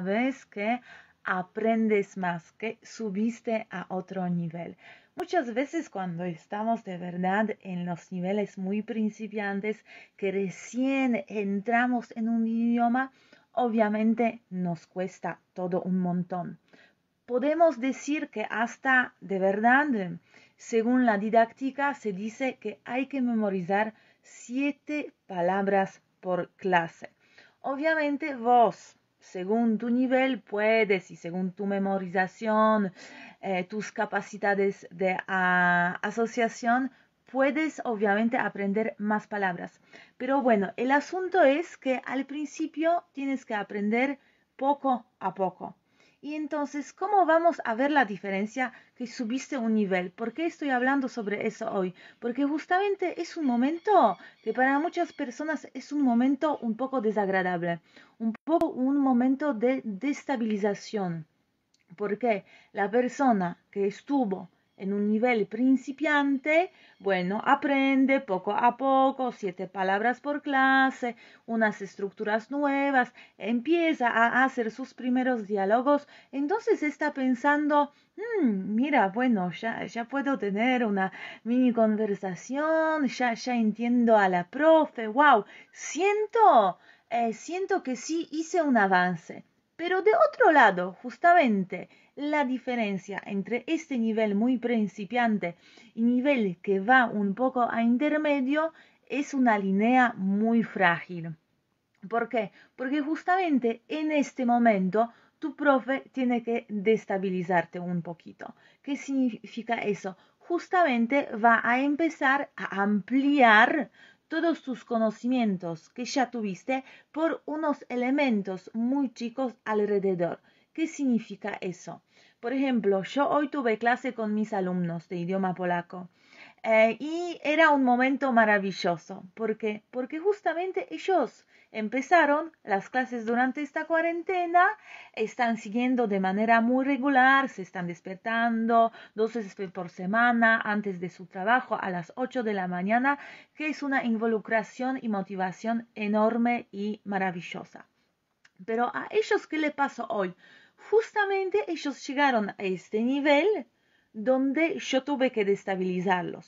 vez que aprendes más, que subiste a otro nivel. Muchas veces cuando estamos de verdad en los niveles muy principiantes, que recién entramos en un idioma, obviamente nos cuesta todo un montón. Podemos decir que hasta de verdad, según la didáctica, se dice que hay que memorizar siete palabras por clase. Obviamente vos según tu nivel puedes y según tu memorización, eh, tus capacidades de ah, asociación, puedes obviamente aprender más palabras. Pero bueno, el asunto es que al principio tienes que aprender poco a poco. Y entonces, ¿cómo vamos a ver la diferencia que subiste un nivel? ¿Por qué estoy hablando sobre eso hoy? Porque justamente es un momento que para muchas personas es un momento un poco desagradable, un poco un momento de destabilización. Porque la persona que estuvo en un nivel principiante, bueno, aprende poco a poco, siete palabras por clase, unas estructuras nuevas, empieza a hacer sus primeros diálogos, entonces está pensando, mm, mira, bueno, ya, ya puedo tener una mini conversación, ya, ya entiendo a la profe, wow, siento, eh, siento que sí hice un avance. Pero de otro lado, justamente, la diferencia entre este nivel muy principiante y nivel que va un poco a intermedio es una línea muy frágil. ¿Por qué? Porque justamente en este momento tu profe tiene que destabilizarte un poquito. ¿Qué significa eso? Justamente va a empezar a ampliar todos tus conocimientos que ya tuviste por unos elementos muy chicos alrededor. ¿Qué significa eso? Por ejemplo, yo hoy tuve clase con mis alumnos de idioma polaco eh, y era un momento maravilloso. ¿Por qué? Porque justamente ellos empezaron las clases durante esta cuarentena, están siguiendo de manera muy regular, se están despertando dos veces por semana antes de su trabajo a las 8 de la mañana, que es una involucración y motivación enorme y maravillosa. Pero a ellos, ¿qué le pasó hoy? justamente ellos llegaron a este nivel donde yo tuve que destabilizarlos,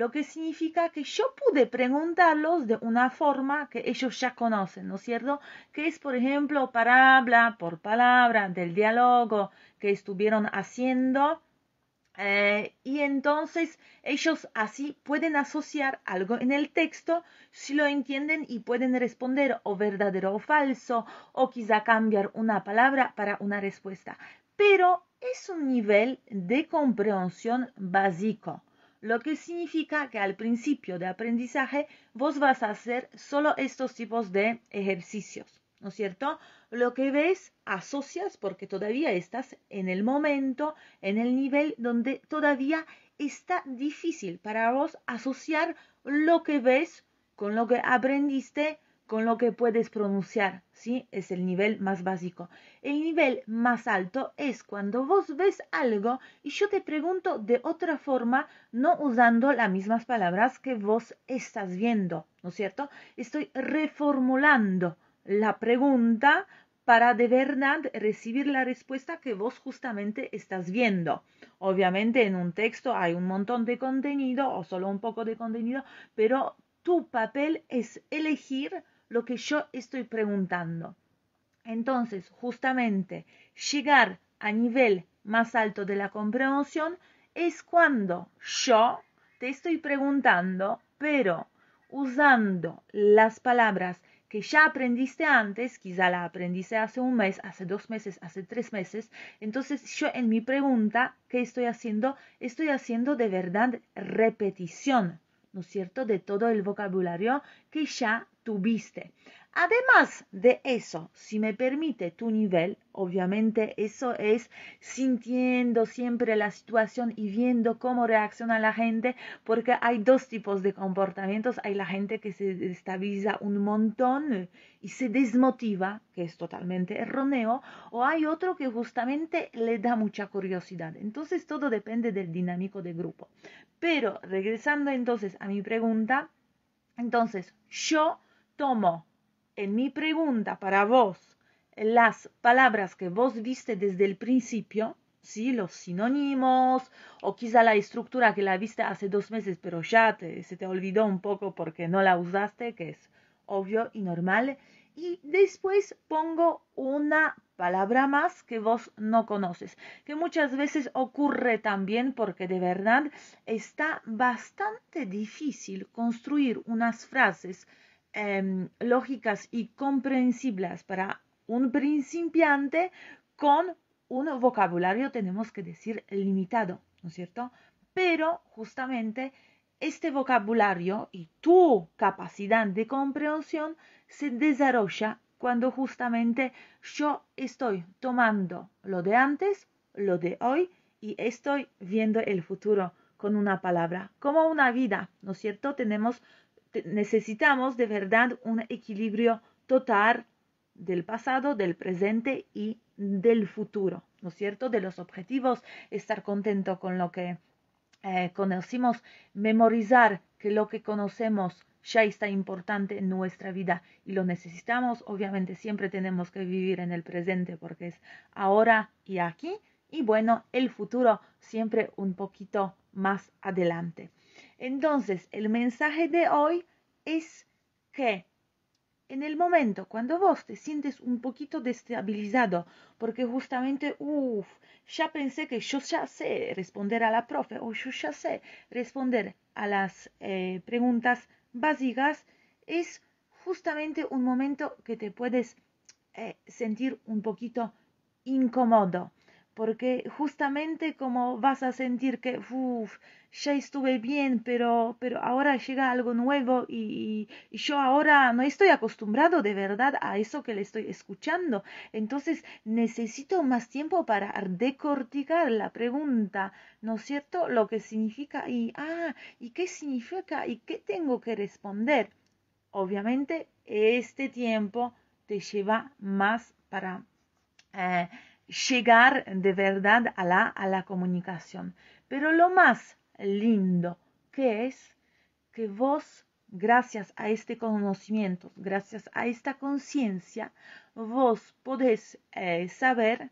lo que significa que yo pude preguntarlos de una forma que ellos ya conocen, ¿no es cierto? Que es, por ejemplo, palabra por palabra del diálogo que estuvieron haciendo eh, y entonces ellos así pueden asociar algo en el texto si lo entienden y pueden responder o verdadero o falso o quizá cambiar una palabra para una respuesta. Pero es un nivel de comprensión básico, lo que significa que al principio de aprendizaje vos vas a hacer solo estos tipos de ejercicios. ¿no es cierto? Lo que ves asocias porque todavía estás en el momento, en el nivel donde todavía está difícil para vos asociar lo que ves con lo que aprendiste, con lo que puedes pronunciar, ¿sí? Es el nivel más básico. El nivel más alto es cuando vos ves algo y yo te pregunto de otra forma, no usando las mismas palabras que vos estás viendo, ¿no es cierto? Estoy reformulando la pregunta para de verdad recibir la respuesta que vos justamente estás viendo. Obviamente en un texto hay un montón de contenido o solo un poco de contenido, pero tu papel es elegir lo que yo estoy preguntando. Entonces, justamente, llegar a nivel más alto de la comprensión es cuando yo te estoy preguntando, pero usando las palabras que ya aprendiste antes, quizá la aprendiste hace un mes, hace dos meses, hace tres meses. Entonces yo en mi pregunta, ¿qué estoy haciendo? Estoy haciendo de verdad repetición, ¿no es cierto?, de todo el vocabulario que ya tuviste. Además de eso, si me permite tu nivel, obviamente eso es sintiendo siempre la situación y viendo cómo reacciona la gente, porque hay dos tipos de comportamientos. Hay la gente que se destabiliza un montón y se desmotiva, que es totalmente erróneo, o hay otro que justamente le da mucha curiosidad. Entonces todo depende del dinámico de grupo. Pero regresando entonces a mi pregunta, entonces yo tomo en mi pregunta para vos las palabras que vos viste desde el principio, ¿sí? los sinónimos o quizá la estructura que la viste hace dos meses pero ya se te olvidó un poco porque no la usaste, que es obvio y normal. Y después pongo una palabra más que vos no conoces, que muchas veces ocurre también porque de verdad está bastante difícil construir unas frases Em, lógicas y comprensibles para un principiante con un vocabulario, tenemos que decir, limitado, ¿no es cierto? Pero justamente este vocabulario y tu capacidad de comprensión se desarrolla cuando justamente yo estoy tomando lo de antes, lo de hoy y estoy viendo el futuro con una palabra, como una vida, ¿no es cierto? Tenemos necesitamos de verdad un equilibrio total del pasado, del presente y del futuro, ¿no es cierto? De los objetivos, estar contento con lo que eh, conocimos, memorizar que lo que conocemos ya está importante en nuestra vida y lo necesitamos. Obviamente siempre tenemos que vivir en el presente porque es ahora y aquí y bueno, el futuro siempre un poquito más adelante. Entonces, el mensaje de hoy es que en el momento cuando vos te sientes un poquito destabilizado, porque justamente, uff, ya pensé que yo ya sé responder a la profe o yo ya sé responder a las eh, preguntas básicas, es justamente un momento que te puedes eh, sentir un poquito incómodo porque justamente como vas a sentir que uff, ya estuve bien, pero, pero ahora llega algo nuevo y, y, yo ahora no estoy acostumbrado de verdad a eso que le estoy escuchando. Entonces necesito más tiempo para decorticar la pregunta, ¿no es cierto? Lo que significa y, ah, ¿y qué significa y qué tengo que responder? Obviamente este tiempo te lleva más para... Eh, llegar de verdad a la, a la comunicación. Pero lo más lindo que es que vos, gracias a este conocimiento, gracias a esta conciencia, vos podés eh, saber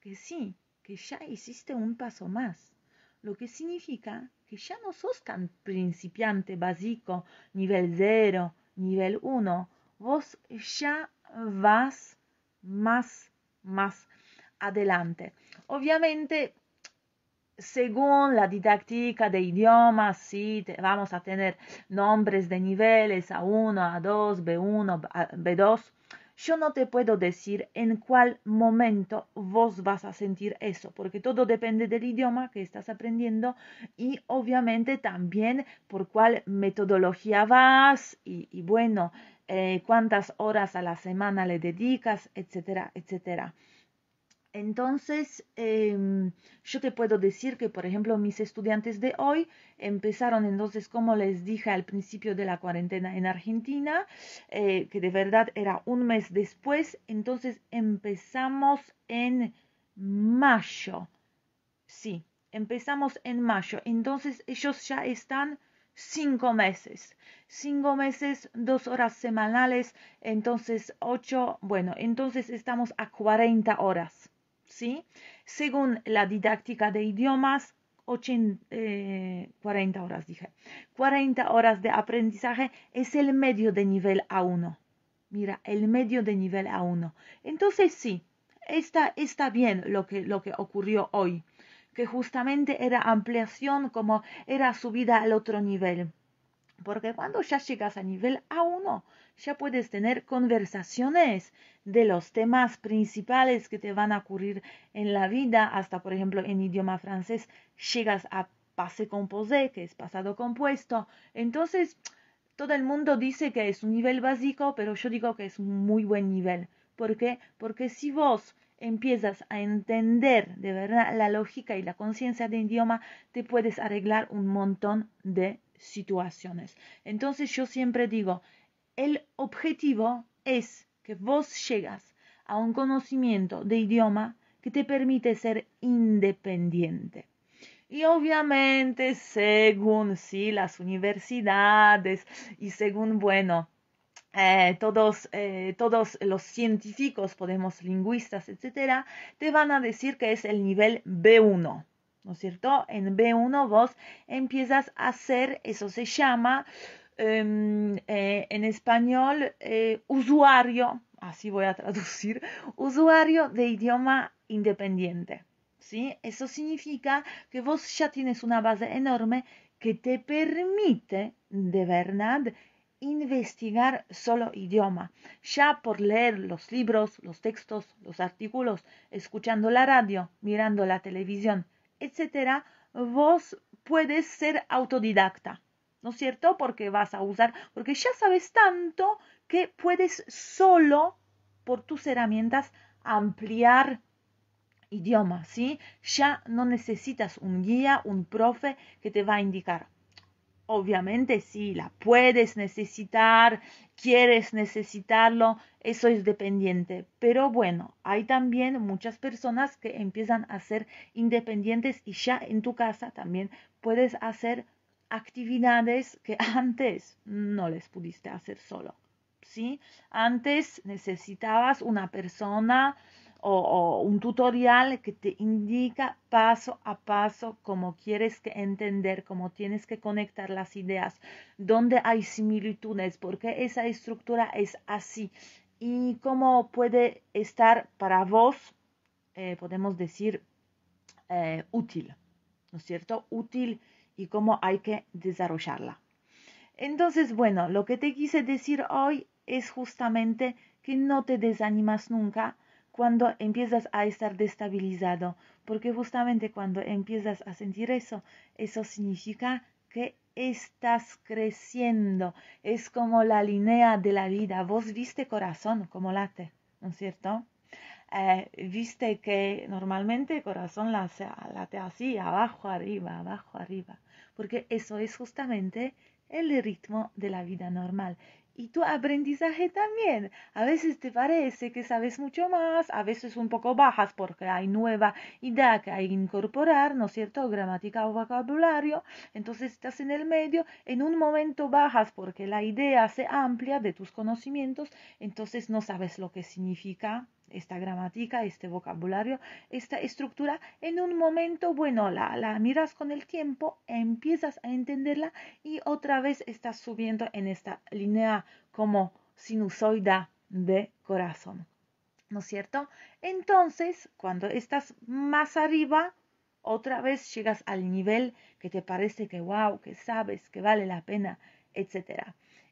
que sí, que ya hiciste un paso más, lo que significa que ya no sos tan principiante básico, nivel 0, nivel 1, vos ya vas más, más adelante. Obviamente, según la didáctica de idiomas, sí, vamos a tener nombres de niveles A1, A2, B1, B2. Yo no te puedo decir en cuál momento vos vas a sentir eso, porque todo depende del idioma que estás aprendiendo y obviamente también por cuál metodología vas y, bueno, eh, cuántas horas a la semana le dedicas, etcétera, etcétera. Entonces, em, yo te puedo decir que, por ejemplo, mis estudiantes de hoy empezaron entonces, como les dije al principio de la cuarentena en Argentina, eh, que de verdad era un mes después, entonces empezamos en mayo. Sí, empezamos en mayo. Entonces, ellos ya están cinco meses. Cinco meses, dos horas semanales, entonces ocho, bueno, entonces estamos a cuarenta horas. ¿sí? Según la didáctica de idiomas, 80, eh, 40 horas dije, 40 horas de aprendizaje es el medio de nivel A1. Mira, el medio de nivel A1. Entonces sí, está, está bien lo que, lo que ocurrió hoy, que justamente era ampliación como era subida al otro nivel. Porque cuando ya llegas a nivel A1, ya puedes tener conversaciones de los temas principales que te van a ocurrir en la vida, hasta por ejemplo en idioma francés llegas a pase composé, que es pasado compuesto. Entonces, todo el mundo dice que es un nivel básico, pero yo digo que es un muy buen nivel. ¿Por qué? Porque si vos empiezas a entender de verdad la lógica y la conciencia del idioma, te puedes arreglar un montón de situaciones. Entonces yo siempre digo, el objetivo es que vos llegas a un conocimiento de idioma que te permite ser independiente. Y obviamente, según sí, las universidades y según, bueno, eh, todos, eh, todos los científicos, podemos lingüistas, etcétera, te van a decir que es el nivel B1. ¿No es cierto? En B1 vos empiezas a hacer, eso se llama Em, eh, en español eh, usuario, así voy a traducir, usuario de idioma independiente. Eso significa que vos ya tienes una base enorme que te permite de verdad investigar solo idioma. Ya por leer los libros, los textos, los artículos, escuchando la radio, mirando la televisión, etc., vos puedes ser autodidacta. ¿no es cierto? Porque vas a usar, porque ya sabes tanto que puedes solo por tus herramientas ampliar idioma, ¿sí? Ya no necesitas un guía, un profe que te va a indicar. Obviamente sí, la puedes necesitar, quieres necesitarlo, eso es dependiente. Pero bueno, hay también muchas personas que empiezan a ser independientes y ya en tu casa también puedes hacer actividades que antes no les pudiste hacer solo. ¿sí? Antes necesitabas una persona o, un tutorial que te indica paso a paso cómo quieres que entender, cómo tienes que conectar las ideas, dónde hay similitudes, por qué esa estructura es así y cómo puede estar para vos, eh, podemos decir, eh, útil, ¿no es cierto? Útil y cómo hay que desarrollarla. Entonces, bueno, lo que te quise decir hoy es justamente que no te desanimas nunca cuando empiezas a estar destabilizado, porque justamente cuando empiezas a sentir eso, eso significa que estás creciendo, es como la línea de la vida, vos viste corazón como late, ¿no es cierto? Eh, viste que normalmente el corazón late así, abajo, arriba, abajo, arriba porque eso es justamente el ritmo de la vida normal. Y tu aprendizaje también. A veces te parece que sabes mucho más, a veces un poco bajas porque hay nueva idea que hay que incorporar, ¿no es cierto? Gramática o vocabulario. Entonces estás en el medio, en un momento bajas porque la idea se amplia de tus conocimientos, entonces no sabes lo que significa esta gramática, este vocabulario, esta estructura, en un momento, bueno, la, la miras con el tiempo, empiezas a entenderla y otra vez estás subiendo en esta línea como sinusoida de corazón. ¿No es cierto? Entonces, cuando estás más arriba, otra vez llegas al nivel que te parece que wow, que sabes, que vale la pena, etc.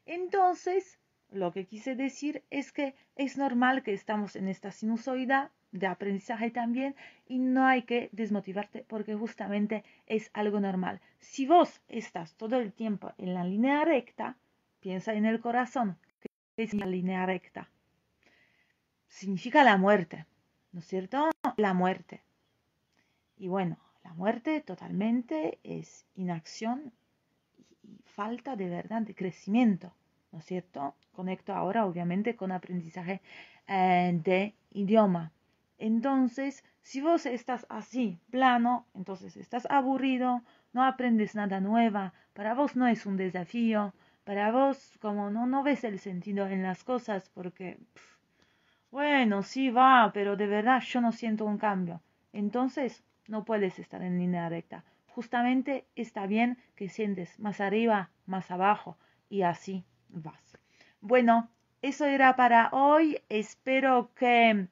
Entonces, lo que quise decir es que es normal que estamos en esta sinusoida de aprendizaje también y no hay que desmotivarte porque justamente es algo normal. Si vos estás todo el tiempo en la línea recta, piensa en el corazón, que es la línea recta. Significa la muerte, ¿no es cierto? La muerte. Y bueno, la muerte totalmente es inacción y falta de verdad de crecimiento. ¿no es cierto? Conecto ahora obviamente con aprendizaje eh, de idioma. Entonces, si vos estás así, plano, entonces estás aburrido, no aprendes nada nueva, para vos no es un desafío, para vos como no, no ves el sentido en las cosas porque, bueno, sí va, pero de verdad yo no siento un cambio. Entonces, no puedes estar en línea recta. Justamente está bien que sientes más arriba, más abajo y así. Bueno, eso era para hoy. Espero que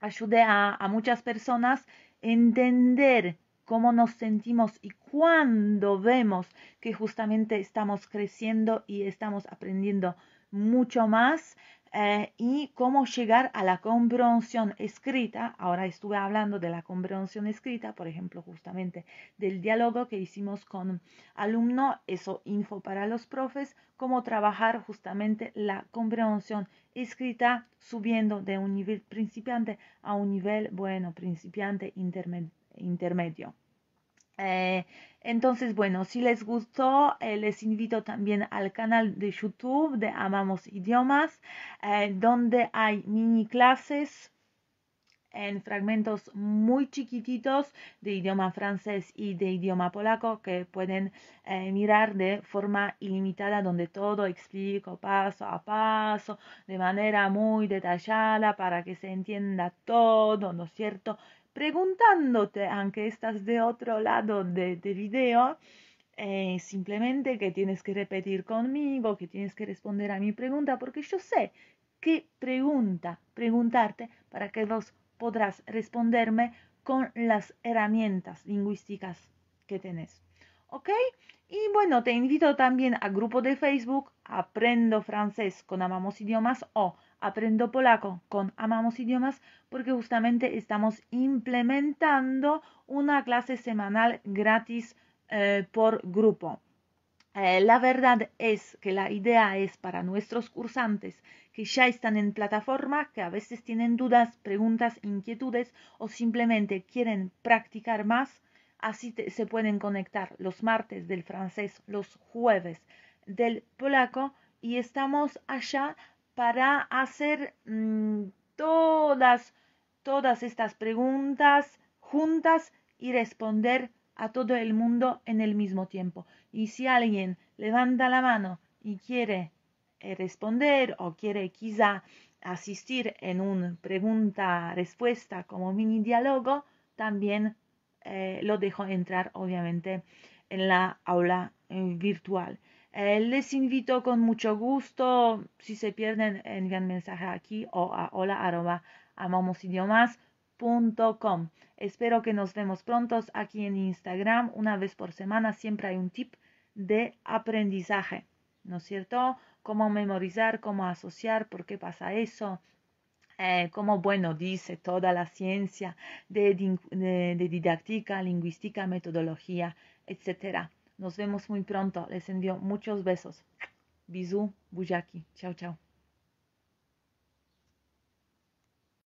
ayude a, muchas personas a entender cómo nos sentimos y cuándo vemos que justamente estamos creciendo y estamos aprendiendo mucho más. Eh, y cómo llegar a la comprensión escrita. Ahora estuve hablando de la comprensión escrita, por ejemplo, justamente del diálogo que hicimos con alumno, eso info para los profes, cómo trabajar justamente la comprensión escrita subiendo de un nivel principiante a un nivel, bueno, principiante intermedio. Eh, entonces, bueno, si les gustó, eh, les invito también al canal de YouTube de Amamos Idiomas, eh, donde hay mini clases en fragmentos muy chiquititos de idioma francés y de idioma polaco que pueden mirar de forma ilimitada donde todo explico paso a paso de manera muy detallada para que se entienda todo, ¿no es cierto? preguntándote, aunque estás de otro lado de, video, eh, simplemente que tienes que repetir conmigo, que tienes que responder a mi pregunta, porque yo sé qué pregunta preguntarte para que vos podrás responderme con las herramientas lingüísticas que tenés. ¿Ok? Y bueno, te invito también a grupo de Facebook Aprendo francés con Amamos Idiomas o Aprendo polaco con Amamos Idiomas porque justamente estamos implementando una clase semanal gratis eh, por grupo. Eh, la verdad es que la idea es para nuestros cursantes que ya están en plataforma, que a veces tienen dudas, preguntas, inquietudes o simplemente quieren practicar más, así se pueden conectar los martes del francés, los jueves del polaco y estamos allá para hacer mm, todas, todas estas preguntas juntas y responder a todo el mundo en el mismo tiempo. Y si alguien levanta la mano y quiere eh, responder o quiere quizá asistir en una pregunta-respuesta como mini diálogo, también eh, lo dejo entrar obviamente en la aula eh, virtual. Eh, les invito con mucho gusto, si se pierden, envían mensaje aquí o a hola arroba amamosidiomas.com. Espero que nos vemos pronto aquí en Instagram. Una vez por semana siempre hay un tip de aprendizaje, ¿no es cierto? Cómo memorizar, cómo asociar, por qué pasa eso, eh, cómo como bueno dice toda la ciencia de, didáctica, lingüística, metodología, etcétera. Nos vemos muy pronto. Les envío muchos besos. Bisú, Buyaki. Chao, chao.